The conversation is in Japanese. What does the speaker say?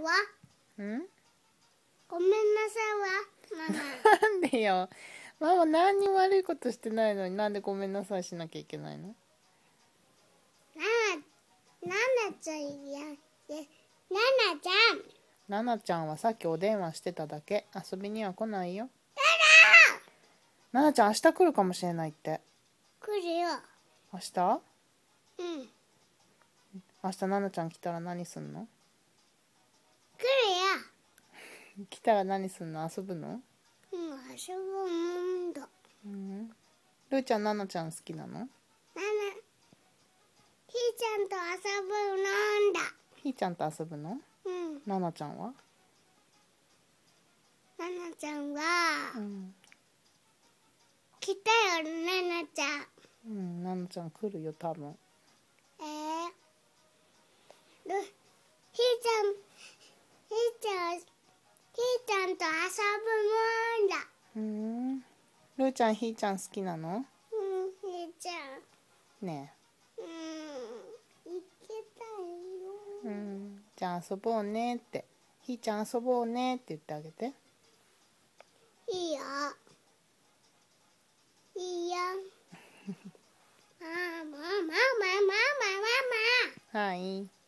いわ。んごめんなさいわ、ママ。なんでよ。ママ何に悪いことしてないのになんでごめんなさいしなきゃいけないのなな、ななちゃんや、ななちゃん。ななちゃんはさっきお電話してただけ。遊びには来ないよ。ななちゃん明日来るかもしれないって来るよ明日うん明日ななちゃん来たら何すんの来たら何すんの遊ぶの遊ぶもんだうんルーちゃんななちゃん好きなのななひーちゃんと遊ぶなんだひーちゃんと遊ぶのうんななちゃんはななちゃんは、うん、来たよななちゃんうんななちゃん来るよ多分と遊ぶもんだ。うん。ルーちゃん、ひーちゃん好きなのうん、ひーちゃん。ねうん、行きたよ。うん。じゃあ遊ぼうねって。ひーちゃん遊ぼうねって言ってあげて。いいよ。いいよ。ああ、もうママママママ。はい。